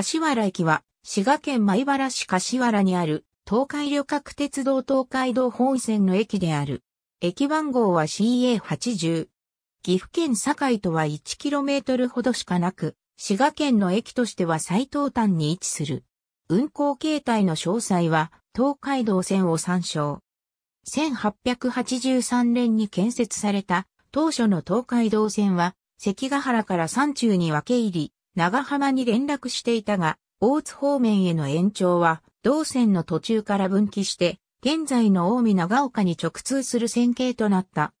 柏原駅は、滋賀県米原市柏原にある、東海旅客鉄道東海道本線の駅である。駅番号は CA80。岐阜県境とは 1km ほどしかなく、滋賀県の駅としては最東端に位置する。運行形態の詳細は、東海道線を参照。1883年に建設された当初の東海道線は、関ヶ原から山中に分け入り、長浜に連絡していたが、大津方面への延長は、同線の途中から分岐して、現在の近江長岡に直通する線形となった。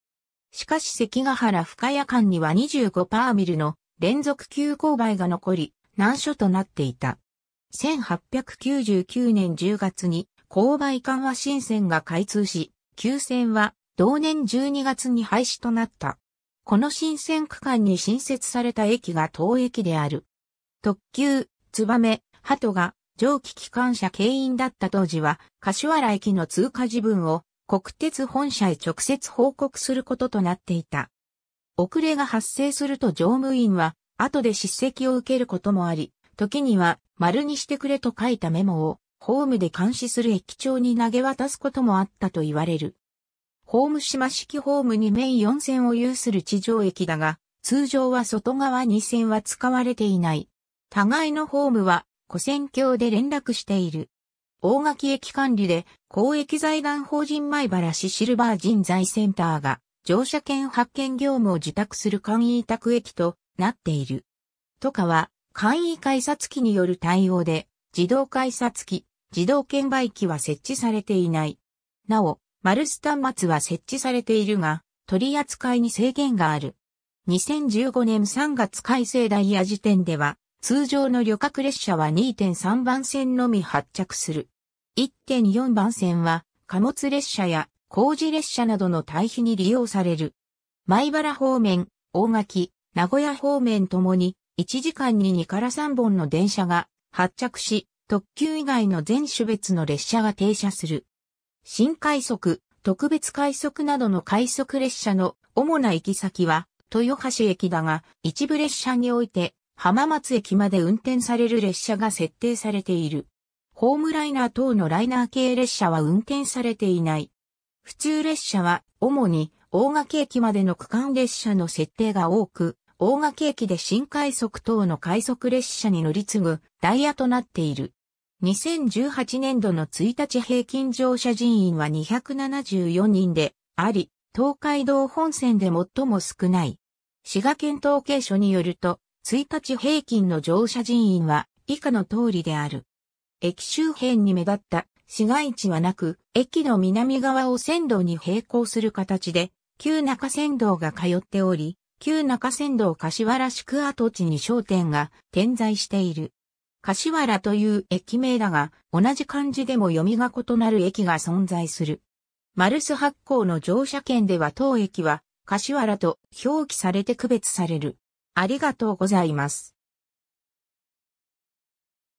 しかし関ヶ原深谷間には25パーミルの連続急勾配が残り、難所となっていた。1899年10月に勾配緩和新線が開通し、急線は同年12月に廃止となった。この新線区間に新設された駅が当駅である。特急、ツバメ、鳩が蒸気機関車牽引だった当時は、柏原駅の通過時分を国鉄本社へ直接報告することとなっていた。遅れが発生すると乗務員は、後で叱責を受けることもあり、時には、丸にしてくれと書いたメモを、ホームで監視する駅長に投げ渡すこともあったと言われる。ホーム島式ホームに面4線を有する地上駅だが、通常は外側2線は使われていない。互いのホームは、古線橋で連絡している。大垣駅管理で、公益財団法人前原市シルバー人材センターが、乗車券発券業務を受託する簡易委託駅となっている。とかは、簡易改札機による対応で、自動改札機、自動券売機は設置されていない。なお、マルス端末は設置されているが、取り扱いに制限がある。2015年3月改正ダイヤ時点では、通常の旅客列車は2.3番線のみ発着する。1.4番線は、貨物列車や工事列車などの対比に利用される。前原方面、大垣、名古屋方面ともに、1時間に2から3本の電車が発着し、特急以外の全種別の列車が停車する。新快速、特別快速などの快速列車の主な行き先は、豊橋駅だが、一部列車において、浜松駅まで運転される列車が設定されている。ホームライナー等のライナー系列車は運転されていない。普通列車は、主に、大垣駅までの区間列車の設定が多く、大垣駅で新快速等の快速列車に乗り継ぐダイヤとなっている。2018年度の1日平均乗車人員は274人であり、東海道本線で最も少ない。滋賀県統計所によると、1日平均の乗車人員は以下の通りである。駅周辺に目立った市街地はなく、駅の南側を線路に並行する形で、旧中線道が通っており、旧中線道柏原宿跡地に商店が点在している。柏原という駅名だが、同じ漢字でも読みが異なる駅が存在する。マルス発行の乗車券では当駅は、柏原と表記されて区別される。ありがとうございます。